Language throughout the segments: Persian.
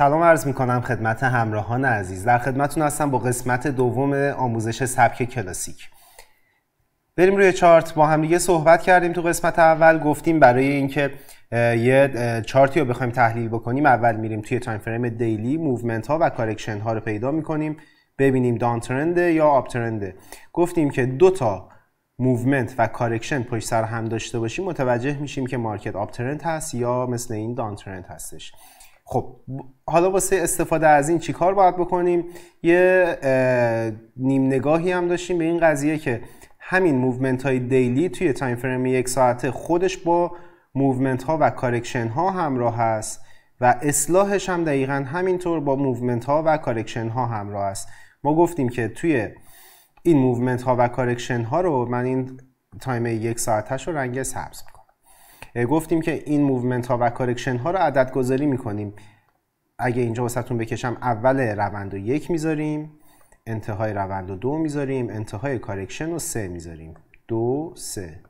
سلام عرض میکنم کنم خدمت همراهان عزیز در خدمتون هستم با قسمت دوم آموزش سبک کلاسیک بریم روی چارت با هم دیگه صحبت کردیم تو قسمت اول گفتیم برای اینکه یه چارتی رو بخوایم تحلیل بکنیم اول میریم توی تایم فریم دیلی موومنت ها و کارکشن ها رو پیدا میکنیم ببینیم دان یا آپ گفتیم که دو تا موومنت و کارکشن پشت سر هم داشته باشیم متوجه میشیم که مارکت آپ ترند هست یا مثل این دان ترند هستش خب حالا واسه استفاده از این چیکار باید بکنیم یه نیم نگاهی هم داشتیم به این قضیه که همین موومنت های دیلی توی تایم فریم یک ساعته خودش با موومنت ها و کارکشن ها همراه است و اصلاحش هم دقیقا همینطور با موومنت ها و کارکشن ها همراه است ما گفتیم که توی این موومنت ها و کارکشن ها رو من این تایم یک ساعتش رو رنگ سبز میکنم گفتیم که این موومنت ها و کارکشن ها رو عدد گذاری میکنیم اگه اینجا واسهتون بکشم اول روند رو یک میذاریم انتهای روند و دو میذاریم انتهای کارکشن رو سه میذاریم دو سه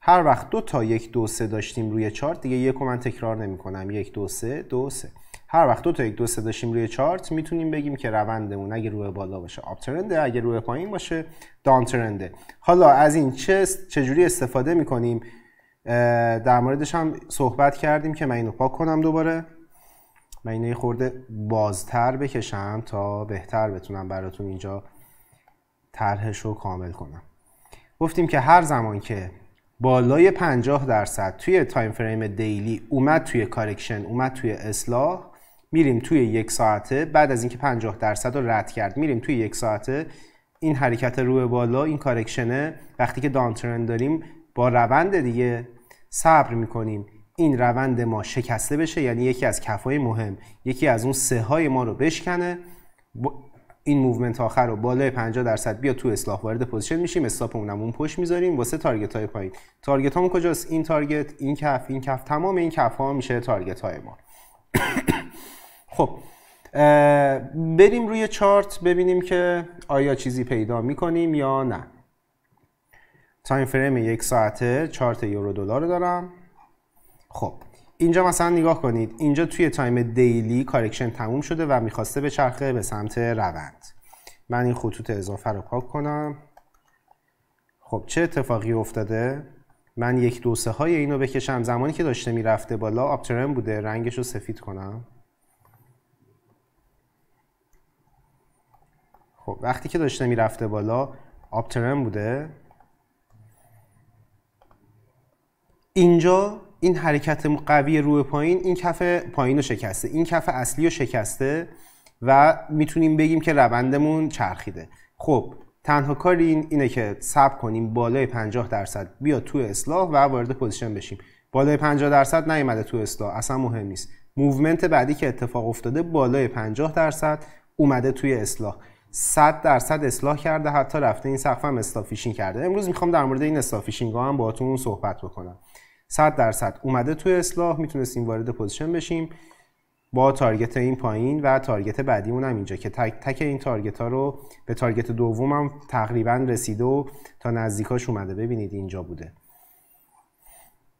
هر وقت دو تا یک دو سه داشتیم روی چارت دیگه یک من تکرار نمی کنم یک دو سه دو سه هر وقت دو تا یک دو سه داشتیم روی چارت میتونیم بگیم که روندمون اگه روی بالا باشه آپ ترنده اگه روی پایین باشه دان حالا از این چه چجوری استفاده میکنیم در موردش هم صحبت کردیم که من اینو پاک کنم دوباره من اینو خورده بازتر بکشم تا بهتر بتونم براتون اینجا طرحش رو کامل کنم گفتیم که هر زمان که بالای 50 درصد توی تایم فریم دیلی اومد توی کارکشن اومد توی اصلاح میریم توی یک ساعته بعد از اینکه 50 درصد رو رد کرد میریم توی یک ساعته این حرکت روی بالا این کارکشنه وقتی که دانترن داریم با روند دیگه صبر میکنیم این روند ما شکسته بشه یعنی یکی از کفای مهم یکی از اون سه های ما رو بشکنه این موومنت آخر رو بالای 50 درصد بیا تو اصلاح وارد پوزیشن میشیم استاپمون اون پشت میذاریم واسه تارگت های پایین تارگت هم کجاست این تارگت این کف این کف تمام این کف ها میشه تارگت های ما خب بریم روی چارت ببینیم که آیا چیزی پیدا میکنیم یا نه تایم فریم یک ساعته چارت یورو دلار دارم خب اینجا مثلا نگاه کنید اینجا توی تایم دیلی کارکشن تموم شده و میخواسته به چرخه به سمت روند من این خطوط اضافه رو پاک کنم خب چه اتفاقی افتاده من یک سه های اینو بکشم زمانی که داشته میرفته بالا آپترن بوده رنگش رو سفید کنم خب وقتی که داشته میرفته بالا آپترن بوده اینجا این حرکت قوی روی پایین این کف پایین رو شکسته این کف اصلی رو شکسته و میتونیم بگیم که روندمون چرخیده خب تنها کار این اینه که سب کنیم بالای 50 درصد بیا توی اصلاح و وارد پوزیشن بشیم بالای 50 درصد نیومده تو اصلاح اصلا مهم نیست موومنت بعدی که اتفاق افتاده بالای 50 درصد اومده توی اصلاح 100 درصد اصلاح کرده حتی رفته این سقف هم کرده امروز میخوام در مورد این استافیشینگ ها هم باهاتون صحبت بکنم 100 درصد اومده توی اصلاح میتونستیم وارد پوزیشن بشیم با تارگت این پایین و تارگت بعدیمون هم اینجا که تک تک این تارگت ها رو به تارگت دومم تقریبا رسیده و تا نزدیکاش اومده ببینید اینجا بوده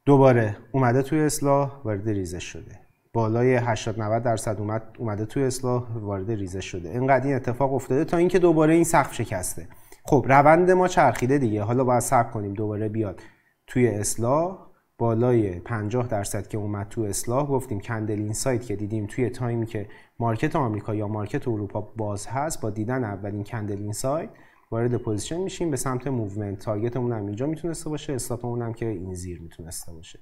دوباره اومده توی اصلاح وارد ریزه شده بالای 80 90 درصد اومد اومده توی اصلاح وارد ریزه شده اینقدر این اتفاق افتاده تا اینکه دوباره این سقف شکسته خب روند ما چرخیده دیگه حالا باید صبر کنیم دوباره بیاد توی اصلاح بالای 50 درصد که اومد تو اصلاح گفتیم کندل سایت که دیدیم توی تایمی که مارکت آمریکا یا مارکت اروپا باز هست با دیدن اولین کندل سایت وارد پوزیشن میشیم به سمت موومنت تارگتمون هم اینجا میتونسته باشه استاپمون هم که این زیر میتونسته باشه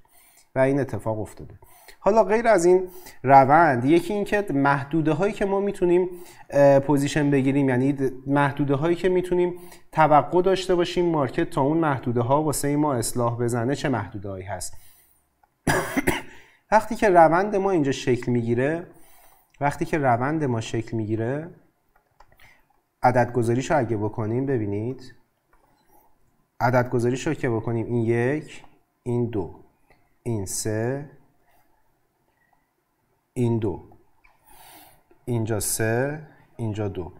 و این اتفاق افتاده حالا غیر از این روند یکی اینکه محدوده هایی که ما میتونیم پوزیشن بگیریم یعنی محدوده هایی که میتونیم توقع داشته باشیم مارکت تا اون محدوده ها واسه ما اصلاح بزنه چه محدوده هایی هست وقتی که روند ما اینجا شکل میگیره وقتی که روند ما شکل میگیره عدد رو اگه بکنیم ببینید عدد رو که بکنیم این یک این دو این سه این دو اینجا سه اینجا دو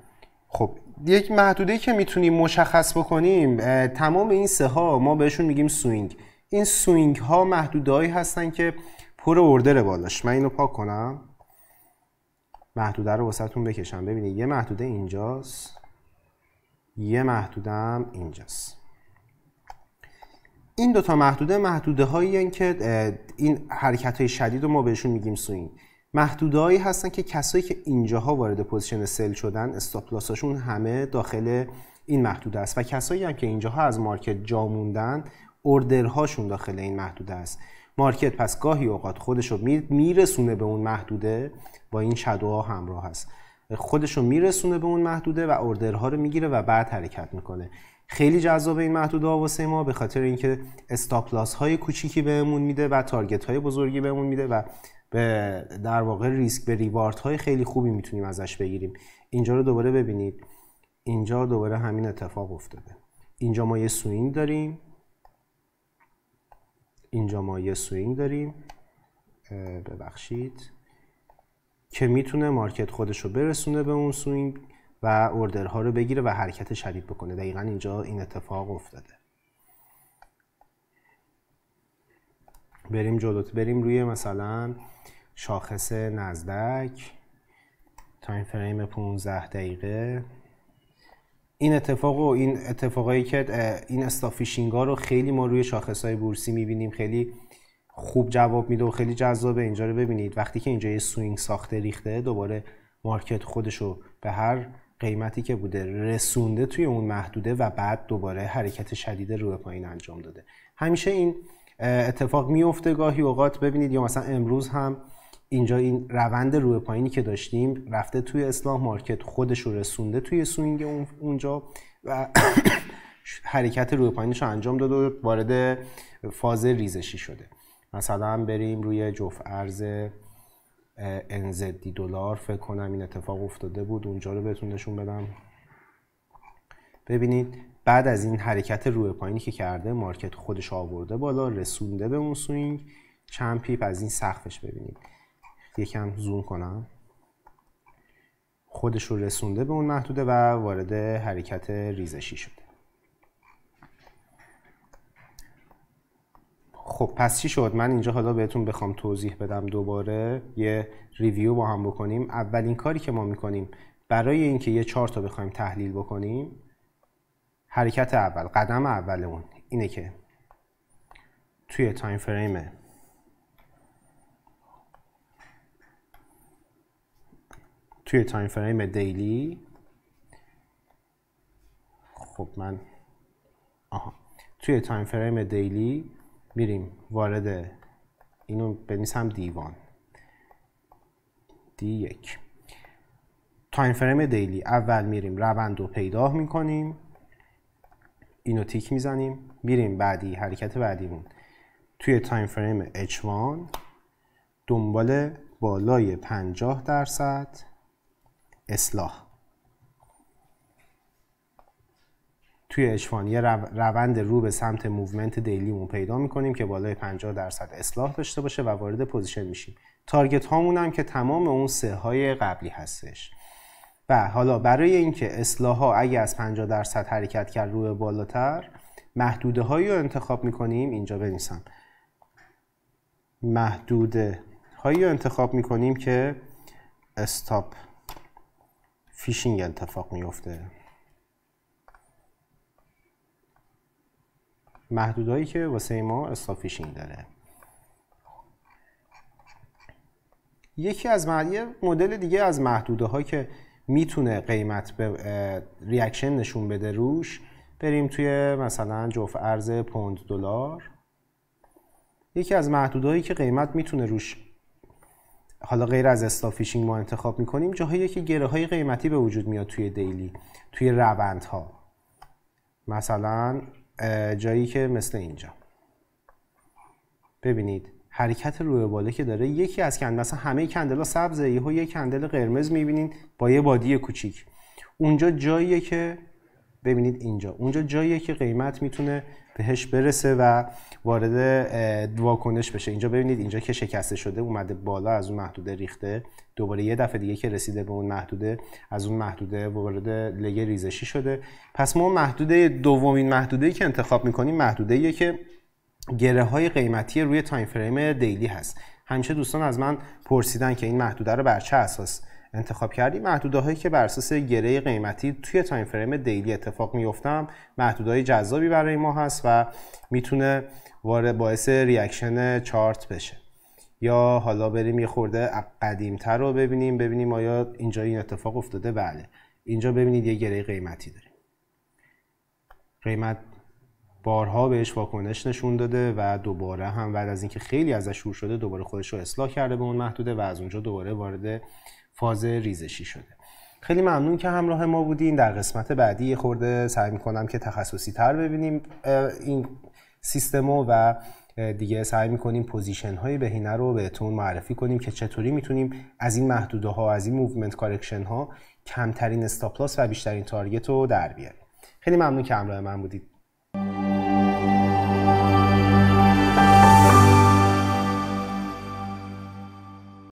خب یک محدوده که میتونیم مشخص بکنیم تمام این سه ها ما بهشون میگیم سوینگ این سوینگ ها محدوده هستن که پر اردر بالاش من اینو پاک کنم محدوده رو واسهتون بکشم ببینید یه محدوده اینجاست یه محدودم اینجاست این دوتا محدوده محدوده هایی که این حرکت های شدید رو ما بهشون میگیم سوین محدوده هایی هستن که کسایی که اینجاها وارد پوزیشن سل شدن استاپ همه داخل این محدوده است و کسایی هم که اینجاها از مارکت جا موندن اوردرهاشون داخل این محدوده است مارکت پس گاهی اوقات خودش رو میرسونه به اون محدوده با این شدوها همراه هست خودش رو میرسونه به اون محدوده و اوردرها رو میگیره و بعد حرکت میکنه خیلی جذاب این محدوده واسه ما به خاطر اینکه استاپ های کوچیکی بهمون میده و تارگت های بزرگی بهمون میده و به در واقع ریسک به ریوارد های خیلی خوبی میتونیم ازش بگیریم اینجا رو دوباره ببینید اینجا دوباره همین اتفاق افتاده اینجا ما یه سوینگ داریم اینجا ما یه سوینگ داریم ببخشید که میتونه مارکت خودش رو برسونه به اون سوینگ و اوردرها رو بگیره و حرکت شدید بکنه دقیقا اینجا این اتفاق افتاده بریم جلوت بریم روی مثلا شاخص نزدک تایم فریم 15 دقیقه این اتفاق و این اتفاقایی که این استافیشینگ ها رو خیلی ما روی شاخص های بورسی میبینیم خیلی خوب جواب میده و خیلی جذابه اینجا رو ببینید وقتی که اینجا یه سوینگ ساخته ریخته دوباره مارکت خودش رو به هر قیمتی که بوده رسونده توی اون محدوده و بعد دوباره حرکت شدید رو پایین انجام داده همیشه این اتفاق میفته گاهی اوقات ببینید یا مثلا امروز هم اینجا این روند روی پایینی که داشتیم رفته توی اصلاح مارکت خودش رو رسونده توی سوینگ اونجا و حرکت روی پایینش رو انجام داده و وارد فاز ریزشی شده مثلا بریم روی جفت ارز انزدی دلار فکر کنم این اتفاق افتاده بود اونجا رو بهتون نشون بدم ببینید بعد از این حرکت روی پایینی که کرده مارکت خودش آورده بالا رسونده به اون سوینگ چند پیپ از این سقفش ببینید یکم زوم کنم خودش رو رسونده به اون محدوده و وارد حرکت ریزشی شده خب پس چی شد من اینجا حالا بهتون بخوام توضیح بدم دوباره یه ریویو با هم بکنیم اولین کاری که ما میکنیم برای اینکه یه چهار تا بخوایم تحلیل بکنیم حرکت اول قدم اولمون اینه که توی تایم فریم توی تایم فریم دیلی خب من آها توی تایم فریم دیلی میریم وارد اینو بنویسم دیوان دی یک تایم فریم دیلی اول میریم روند رو پیدا میکنیم اینو تیک میزنیم میریم بعدی حرکت بعدیمون توی تایم فریم H1 دنبال بالای 50 درصد اصلاح توی یه روند رو به سمت موومنت دیلیمون پیدا میکنیم که بالای 50 درصد اصلاح داشته باشه و وارد پوزیشن میشیم تارگت هامون هم که تمام اون سه های قبلی هستش و حالا برای اینکه اصلاح ها اگه از 50 درصد حرکت کرد رو بالاتر محدوده هایی رو انتخاب میکنیم اینجا بنویسم محدوده هایی رو انتخاب میکنیم که استاپ فیشینگ اتفاق میفته محدودایی که واسه ما استافیشینگ داره یکی از مدل دیگه از محدوده هایی که میتونه قیمت به ریاکشن نشون بده روش بریم توی مثلا جفت ارز پوند دلار یکی از هایی که قیمت میتونه روش حالا غیر از استافیشینگ ما انتخاب میکنیم جاهایی که گره های قیمتی به وجود میاد توی دیلی توی ها مثلا جایی که مثل اینجا ببینید حرکت روی باله که داره یکی از کندل مثلا همه کندلا سبز یهو یه کندل قرمز میبینین با یه بادی کوچیک اونجا جاییه که ببینید اینجا اونجا جاییه که قیمت میتونه بهش برسه و وارد واکنش بشه اینجا ببینید اینجا که شکسته شده اومده بالا از اون محدوده ریخته دوباره یه دفعه دیگه که رسیده به اون محدوده از اون محدوده وارد لگه ریزشی شده پس ما محدوده دومین محدوده که انتخاب میکنیم محدوده یه که گره های قیمتی روی تایم فریم دیلی هست همیشه دوستان از من پرسیدن که این محدوده رو بر چه اساس انتخاب کردیم هایی که بر اساس گره قیمتی توی تایم فریم دیلی اتفاق میفتم محدودهای جذابی برای ما هست و میتونه وارد باعث ریاکشن چارت بشه یا حالا بریم یه خورده قدیمتر رو ببینیم ببینیم آیا اینجا این اتفاق افتاده بله اینجا ببینید یه گره قیمتی داریم قیمت بارها بهش واکنش نشون داده و دوباره هم بعد از اینکه خیلی ازش شور شده دوباره خودش رو اصلاح کرده به اون محدوده و از اونجا دوباره وارد فاز ریزشی شده خیلی ممنون که همراه ما بودین در قسمت بعدی یه خورده سعی میکنم که تخصصی تر ببینیم این سیستمو و دیگه سعی میکنیم پوزیشن های بهینه رو بهتون معرفی کنیم که چطوری میتونیم از این محدوده ها از این موومنت کارکشن ها کمترین استاپلاس و بیشترین تارگت رو در بیاریم خیلی ممنون که همراه من بودید